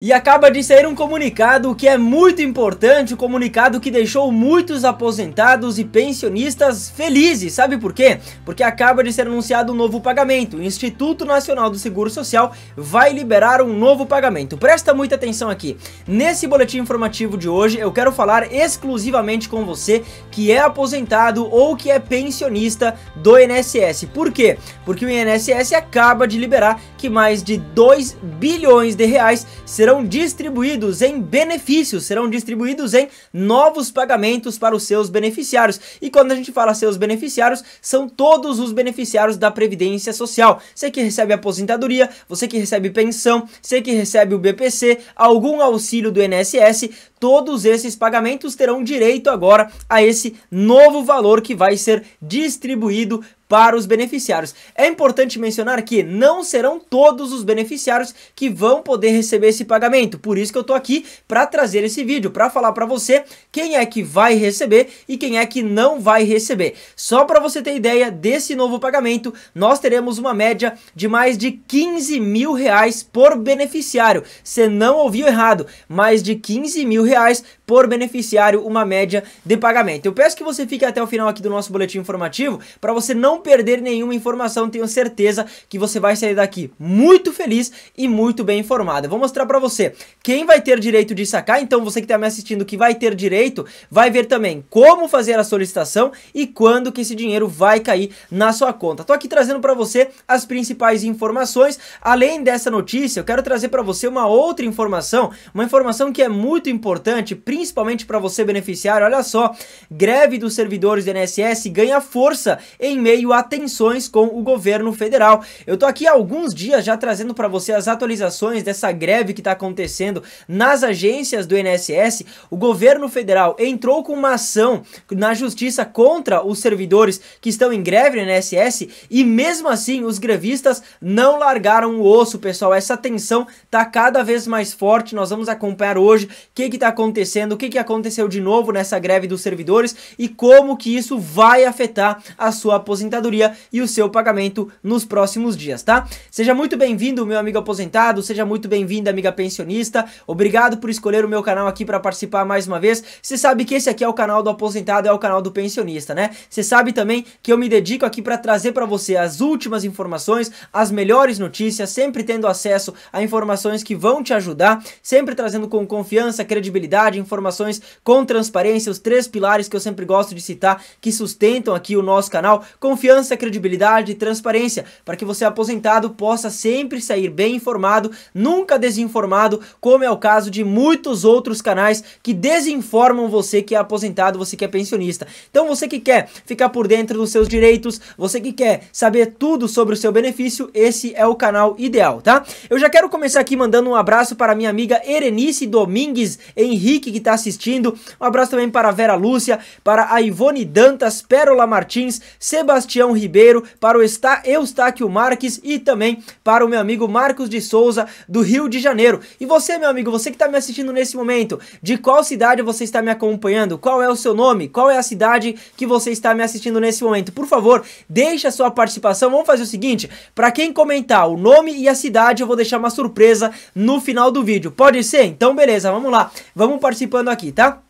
E acaba de sair um comunicado que é muito importante, um comunicado que deixou muitos aposentados e pensionistas felizes, sabe por quê? Porque acaba de ser anunciado um novo pagamento, o Instituto Nacional do Seguro Social vai liberar um novo pagamento. Presta muita atenção aqui, nesse boletim informativo de hoje eu quero falar exclusivamente com você que é aposentado ou que é pensionista do INSS. Por quê? Porque o INSS acaba de liberar que mais de 2 bilhões de reais serão serão distribuídos em benefícios, serão distribuídos em novos pagamentos para os seus beneficiários. E quando a gente fala seus beneficiários, são todos os beneficiários da Previdência Social. Você que recebe aposentadoria, você que recebe pensão, você que recebe o BPC, algum auxílio do INSS, todos esses pagamentos terão direito agora a esse novo valor que vai ser distribuído para os beneficiários. É importante mencionar que não serão todos os beneficiários que vão poder receber esse pagamento. Por isso que eu tô aqui para trazer esse vídeo, para falar para você quem é que vai receber e quem é que não vai receber. Só para você ter ideia desse novo pagamento, nós teremos uma média de mais de 15 mil reais por beneficiário. Você não ouviu errado, mais de 15 mil reais por beneficiário uma média de pagamento. Eu peço que você fique até o final aqui do nosso boletim informativo para você não perder nenhuma informação. Tenho certeza que você vai sair daqui muito feliz e muito bem informado. Eu vou mostrar para você quem vai ter direito de sacar, então você que está me assistindo que vai ter direito, vai ver também como fazer a solicitação e quando que esse dinheiro vai cair na sua conta. Estou aqui trazendo para você as principais informações. Além dessa notícia, eu quero trazer para você uma outra informação, uma informação que é muito importante, principalmente principalmente para você beneficiário. Olha só, greve dos servidores do INSS ganha força em meio a tensões com o governo federal. Eu tô aqui há alguns dias já trazendo para você as atualizações dessa greve que está acontecendo nas agências do INSS. O governo federal entrou com uma ação na justiça contra os servidores que estão em greve no INSS e mesmo assim os grevistas não largaram o osso, pessoal. Essa tensão tá cada vez mais forte. Nós vamos acompanhar hoje o que que tá acontecendo o que, que aconteceu de novo nessa greve dos servidores e como que isso vai afetar a sua aposentadoria e o seu pagamento nos próximos dias, tá? Seja muito bem-vindo, meu amigo aposentado, seja muito bem-vinda, amiga pensionista. Obrigado por escolher o meu canal aqui para participar mais uma vez. Você sabe que esse aqui é o canal do aposentado, é o canal do pensionista, né? Você sabe também que eu me dedico aqui para trazer para você as últimas informações, as melhores notícias, sempre tendo acesso a informações que vão te ajudar, sempre trazendo com confiança, credibilidade, informações informações com transparência, os três pilares que eu sempre gosto de citar que sustentam aqui o nosso canal: confiança, credibilidade e transparência, para que você aposentado possa sempre sair bem informado, nunca desinformado, como é o caso de muitos outros canais que desinformam você que é aposentado, você que é pensionista. Então você que quer ficar por dentro dos seus direitos, você que quer saber tudo sobre o seu benefício, esse é o canal ideal, tá? Eu já quero começar aqui mandando um abraço para minha amiga Erenice Domingues Henrique que tá está assistindo. Um abraço também para a Vera Lúcia, para a Ivone Dantas, Pérola Martins, Sebastião Ribeiro, para o Está Eustáquio Marques e também para o meu amigo Marcos de Souza, do Rio de Janeiro. E você, meu amigo, você que está me assistindo nesse momento, de qual cidade você está me acompanhando? Qual é o seu nome? Qual é a cidade que você está me assistindo nesse momento? Por favor, deixe a sua participação. Vamos fazer o seguinte: para quem comentar o nome e a cidade, eu vou deixar uma surpresa no final do vídeo. Pode ser? Então, beleza, vamos lá. Vamos participando participando aqui, tá?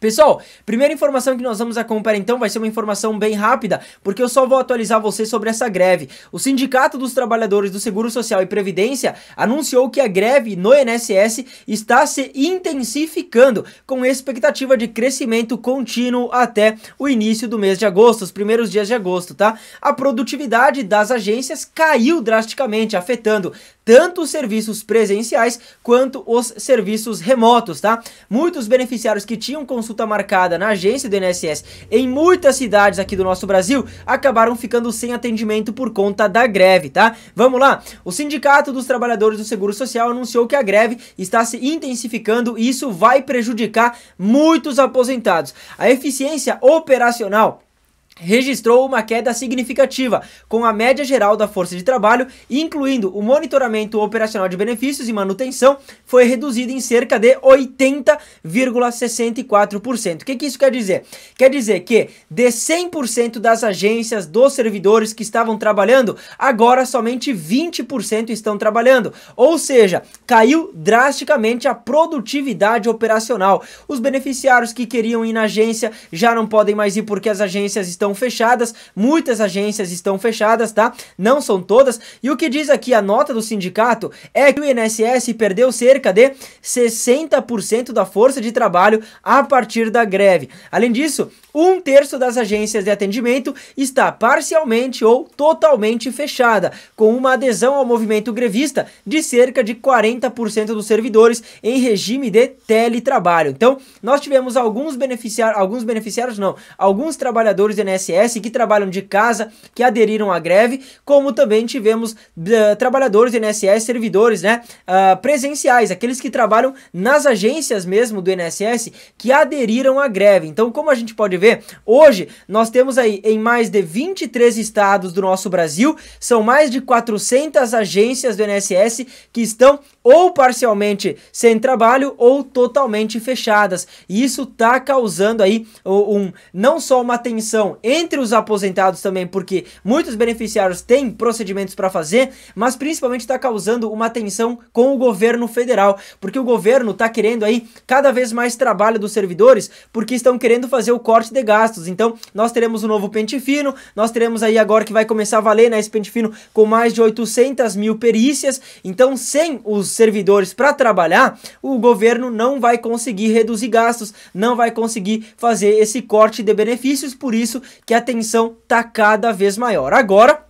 Pessoal, primeira informação que nós vamos acompanhar então vai ser uma informação bem rápida, porque eu só vou atualizar você sobre essa greve. O Sindicato dos Trabalhadores do Seguro Social e Previdência anunciou que a greve no INSS está se intensificando, com expectativa de crescimento contínuo até o início do mês de agosto, os primeiros dias de agosto, tá? A produtividade das agências caiu drasticamente, afetando tanto os serviços presenciais quanto os serviços remotos, tá? Muitos beneficiários que tinham consulta marcada na agência do INSS em muitas cidades aqui do nosso Brasil acabaram ficando sem atendimento por conta da greve, tá? Vamos lá. O Sindicato dos Trabalhadores do Seguro Social anunciou que a greve está se intensificando e isso vai prejudicar muitos aposentados. A eficiência operacional registrou uma queda significativa, com a média geral da força de trabalho, incluindo o monitoramento operacional de benefícios e manutenção, foi reduzida em cerca de 80,64%. O que, que isso quer dizer? Quer dizer que de 100% das agências dos servidores que estavam trabalhando, agora somente 20% estão trabalhando, ou seja, caiu drasticamente a produtividade operacional. Os beneficiários que queriam ir na agência já não podem mais ir porque as agências estão estão fechadas, muitas agências estão fechadas, tá? Não são todas. E o que diz aqui a nota do sindicato é que o INSS perdeu cerca de 60% da força de trabalho a partir da greve. Além disso, um terço das agências de atendimento está parcialmente ou totalmente fechada, com uma adesão ao movimento grevista de cerca de 40% dos servidores em regime de teletrabalho. Então, nós tivemos alguns beneficiários, alguns beneficiários não, alguns trabalhadores do INSS INSS que trabalham de casa, que aderiram à greve, como também tivemos uh, trabalhadores do INSS, servidores né, uh, presenciais, aqueles que trabalham nas agências mesmo do INSS, que aderiram à greve. Então, como a gente pode ver, hoje nós temos aí em mais de 23 estados do nosso Brasil, são mais de 400 agências do INSS que estão ou parcialmente sem trabalho ou totalmente fechadas. E isso está causando aí um não só uma tensão entre os aposentados também, porque muitos beneficiários têm procedimentos para fazer, mas principalmente está causando uma tensão com o governo federal, porque o governo está querendo aí cada vez mais trabalho dos servidores, porque estão querendo fazer o corte de gastos. Então, nós teremos o um novo pente fino, nós teremos aí agora que vai começar a valer, né, esse pente fino com mais de 800 mil perícias. Então, sem os servidores para trabalhar, o governo não vai conseguir reduzir gastos, não vai conseguir fazer esse corte de benefícios, por isso que a tensão está cada vez maior. Agora,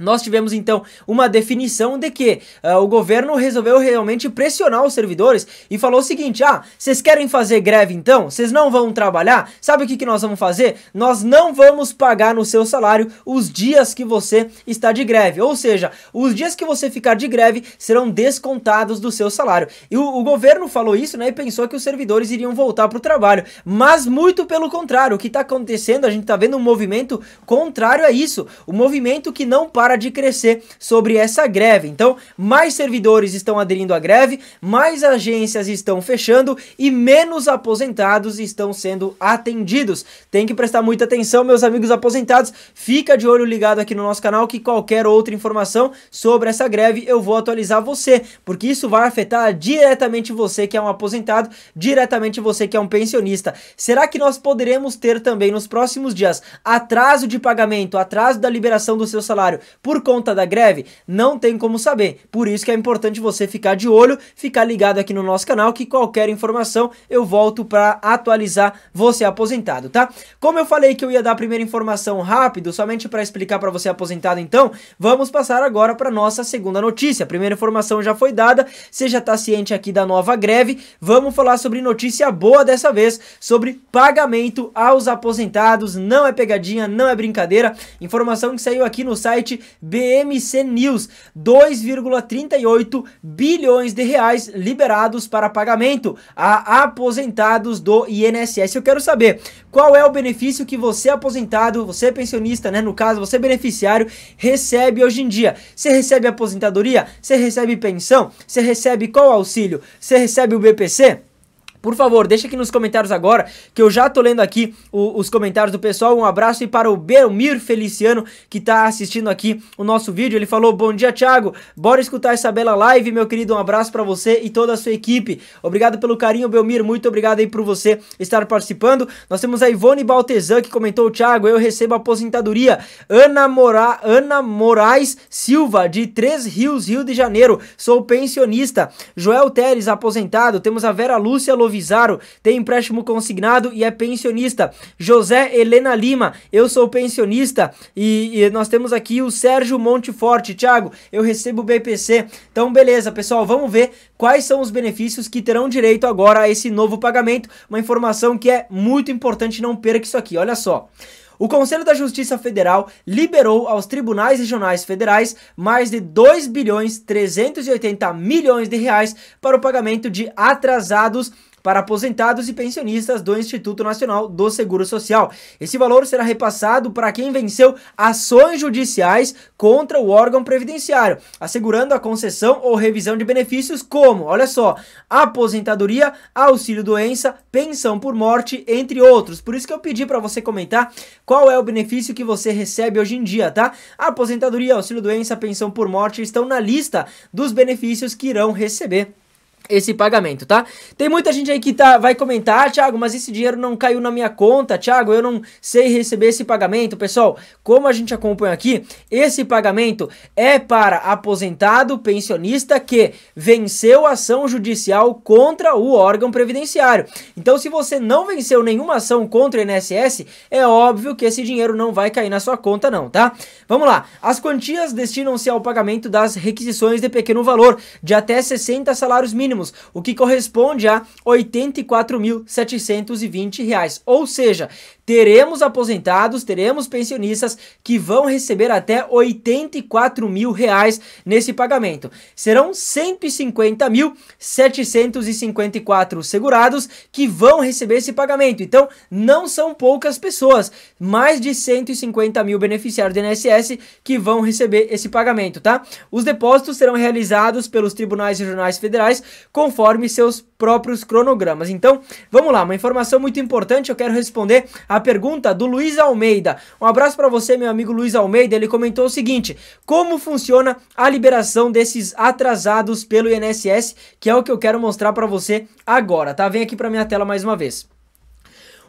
nós tivemos então uma definição de que uh, o governo resolveu realmente pressionar os servidores e falou o seguinte: ah, vocês querem fazer greve então? Vocês não vão trabalhar? Sabe o que, que nós vamos fazer? Nós não vamos pagar no seu salário os dias que você está de greve. Ou seja, os dias que você ficar de greve serão descontados do seu salário. E o, o governo falou isso né, e pensou que os servidores iriam voltar para o trabalho. Mas muito pelo contrário, o que está acontecendo, a gente está vendo um movimento contrário a isso. O um movimento que não para para de crescer sobre essa greve. Então, mais servidores estão aderindo à greve, mais agências estão fechando e menos aposentados estão sendo atendidos. Tem que prestar muita atenção, meus amigos aposentados. Fica de olho ligado aqui no nosso canal que qualquer outra informação sobre essa greve eu vou atualizar você, porque isso vai afetar diretamente você que é um aposentado, diretamente você que é um pensionista. Será que nós poderemos ter também nos próximos dias atraso de pagamento, atraso da liberação do seu salário por conta da greve? Não tem como saber. Por isso que é importante você ficar de olho, ficar ligado aqui no nosso canal, que qualquer informação eu volto para atualizar você aposentado, tá? Como eu falei que eu ia dar a primeira informação rápido, somente para explicar para você aposentado, então, vamos passar agora para nossa segunda notícia. A primeira informação já foi dada, você já está ciente aqui da nova greve. Vamos falar sobre notícia boa dessa vez, sobre pagamento aos aposentados. Não é pegadinha, não é brincadeira. Informação que saiu aqui no site BMC News, 2,38 bilhões de reais liberados para pagamento a aposentados do INSS. Eu quero saber qual é o benefício que você aposentado, você pensionista, né, no caso, você beneficiário, recebe hoje em dia. Você recebe aposentadoria? Você recebe pensão? Você recebe qual auxílio? Você recebe o BPC? Por favor, deixa aqui nos comentários agora, que eu já tô lendo aqui o, os comentários do pessoal. Um abraço e para o Belmir Feliciano, que tá assistindo aqui o nosso vídeo. Ele falou, bom dia, Thiago. Bora escutar essa bela live, meu querido. Um abraço para você e toda a sua equipe. Obrigado pelo carinho, Belmir. Muito obrigado aí por você estar participando. Nós temos a Ivone Baltezan, que comentou, Thiago, eu recebo aposentadoria. Ana, Mora... Ana Moraes Silva, de Três Rios, Rio de Janeiro. Sou pensionista. Joel Teres aposentado. Temos a Vera Lúcia Lovi Novizaro, tem empréstimo consignado e é pensionista. José Helena Lima, eu sou pensionista e, e nós temos aqui o Sérgio Monteforte. Tiago. eu recebo o BPC. Então, beleza, pessoal, vamos ver quais são os benefícios que terão direito agora a esse novo pagamento. Uma informação que é muito importante, não perca isso aqui, olha só. O Conselho da Justiça Federal liberou aos tribunais regionais federais mais de 2 bilhões 380 milhões de reais para o pagamento de atrasados para aposentados e pensionistas do Instituto Nacional do Seguro Social. Esse valor será repassado para quem venceu ações judiciais contra o órgão previdenciário, assegurando a concessão ou revisão de benefícios como, olha só, aposentadoria, auxílio-doença, pensão por morte, entre outros. Por isso que eu pedi para você comentar qual é o benefício que você recebe hoje em dia, tá? Aposentadoria, auxílio-doença, pensão por morte estão na lista dos benefícios que irão receber esse pagamento, tá? Tem muita gente aí que tá, vai comentar, ah, Thiago, mas esse dinheiro não caiu na minha conta, Thiago, eu não sei receber esse pagamento. Pessoal, como a gente acompanha aqui, esse pagamento é para aposentado pensionista que venceu ação judicial contra o órgão previdenciário. Então, se você não venceu nenhuma ação contra o INSS, é óbvio que esse dinheiro não vai cair na sua conta não, tá? Vamos lá. As quantias destinam-se ao pagamento das requisições de pequeno valor de até 60 salários mínimos mínimos, o que corresponde a R$ 84.720. Ou seja, teremos aposentados, teremos pensionistas que vão receber até R$ 84 mil reais nesse pagamento. Serão 150.754 segurados que vão receber esse pagamento. Então, não são poucas pessoas, mais de 150 mil beneficiários do INSS que vão receber esse pagamento, tá? Os depósitos serão realizados pelos tribunais regionais federais conforme seus próprios cronogramas. Então, vamos lá, uma informação muito importante, eu quero responder a pergunta do Luiz Almeida. Um abraço para você, meu amigo Luiz Almeida, ele comentou o seguinte: como funciona a liberação desses atrasados pelo INSS, que é o que eu quero mostrar para você agora, tá? Vem aqui para minha tela mais uma vez.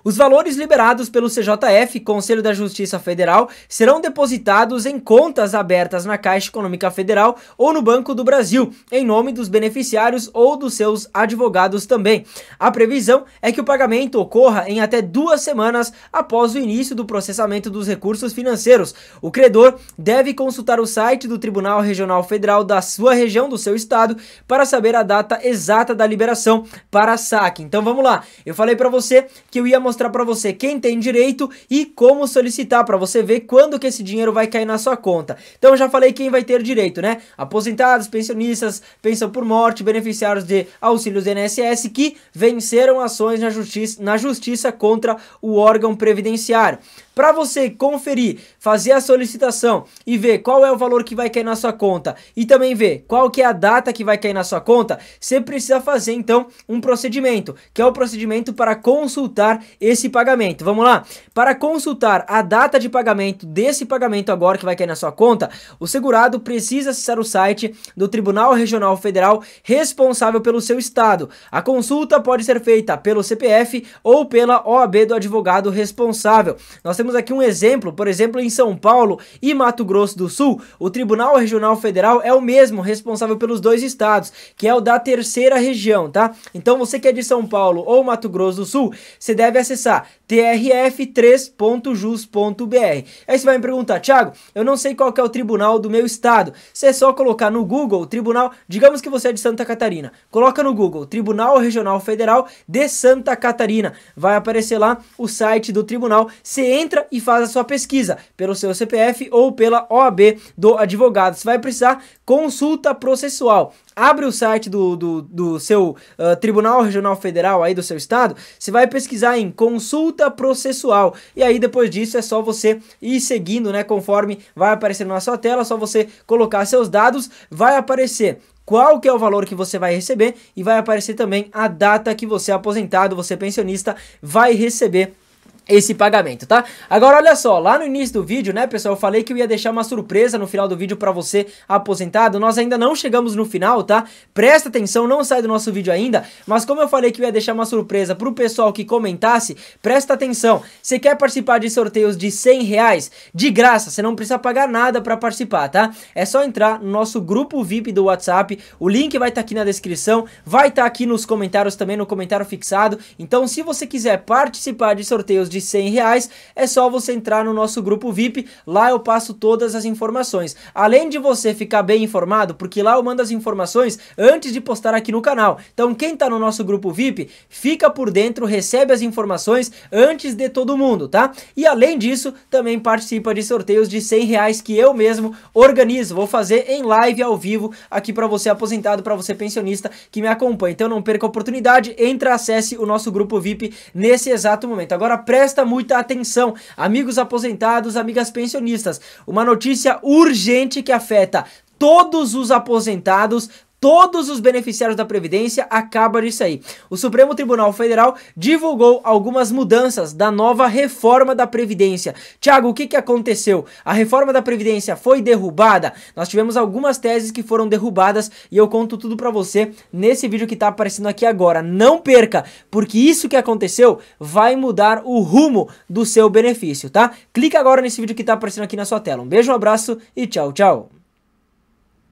Os valores liberados pelo CJF, Conselho da Justiça Federal, serão depositados em contas abertas na Caixa Econômica Federal ou no Banco do Brasil, em nome dos beneficiários ou dos seus advogados também. A previsão é que o pagamento ocorra em até duas semanas após o início do processamento dos recursos financeiros. O credor deve consultar o site do Tribunal Regional Federal da sua região, do seu estado, para saber a data exata da liberação para saque. Então vamos lá, eu falei para você que eu ia mostrar mostrar para você quem tem direito e como solicitar para você ver quando que esse dinheiro vai cair na sua conta. Então eu já falei quem vai ter direito, né? Aposentados, pensionistas, pensão por morte, beneficiários de auxílios do INSS que venceram ações na justiça, na justiça contra o órgão previdenciário. Para você conferir, fazer a solicitação e ver qual é o valor que vai cair na sua conta e também ver qual que é a data que vai cair na sua conta, você precisa fazer então um procedimento, que é o procedimento para consultar esse pagamento. Vamos lá? Para consultar a data de pagamento desse pagamento agora que vai cair na sua conta, o segurado precisa acessar o site do Tribunal Regional Federal responsável pelo seu estado. A consulta pode ser feita pelo CPF ou pela OAB do advogado responsável. Nós temos aqui um exemplo, por exemplo, em São Paulo e Mato Grosso do Sul, o Tribunal Regional Federal é o mesmo responsável pelos dois estados, que é o da terceira região, tá? Então você que é de São Paulo ou Mato Grosso do Sul, você deve acessar trf3.jus.br. Aí você vai me perguntar, Thiago, eu não sei qual é o tribunal do meu estado. Você é só colocar no Google Tribunal, digamos que você é de Santa Catarina, coloca no Google Tribunal Regional Federal de Santa Catarina. Vai aparecer lá o site do tribunal. Você entra entra e faz a sua pesquisa pelo seu CPF ou pela OAB do advogado. Você vai precisar consulta processual. Abre o site do, do, do seu uh, Tribunal Regional Federal aí do seu estado, você vai pesquisar em consulta processual. E aí depois disso é só você ir seguindo, né, conforme vai aparecer na sua tela, é só você colocar seus dados, vai aparecer qual que é o valor que você vai receber e vai aparecer também a data que você é aposentado, você é pensionista vai receber esse pagamento, tá? Agora olha só, lá no início do vídeo, né, pessoal, eu falei que eu ia deixar uma surpresa no final do vídeo para você aposentado. Nós ainda não chegamos no final, tá? Presta atenção, não sai do nosso vídeo ainda, mas como eu falei que eu ia deixar uma surpresa pro pessoal que comentasse, presta atenção. Você quer participar de sorteios de 100 reais? De graça, você não precisa pagar nada para participar, tá? É só entrar no nosso grupo VIP do WhatsApp, o link vai estar tá aqui na descrição, vai estar tá aqui nos comentários também, no comentário fixado. Então, se você quiser participar de sorteios de de 100 reais, é só você entrar no nosso grupo VIP, lá eu passo todas as informações. Além de você ficar bem informado, porque lá eu mando as informações antes de postar aqui no canal. Então quem está no nosso grupo VIP, fica por dentro, recebe as informações antes de todo mundo, tá? E além disso, também participa de sorteios de 100 reais que eu mesmo organizo, vou fazer em live ao vivo aqui para você aposentado, para você pensionista que me acompanha. Então não perca a oportunidade, entra, acesse o nosso grupo VIP nesse exato momento. Agora presta presta muita atenção. Amigos aposentados, amigas pensionistas, uma notícia urgente que afeta todos os aposentados todos os beneficiários da Previdência acabam de sair. O Supremo Tribunal Federal divulgou algumas mudanças da nova reforma da Previdência. Tiago, o que, que aconteceu? A reforma da Previdência foi derrubada? Nós tivemos algumas teses que foram derrubadas e eu conto tudo para você nesse vídeo que tá aparecendo aqui agora. Não perca, porque isso que aconteceu vai mudar o rumo do seu benefício, tá? Clica agora nesse vídeo que tá aparecendo aqui na sua tela. Um beijo, um abraço e tchau, tchau.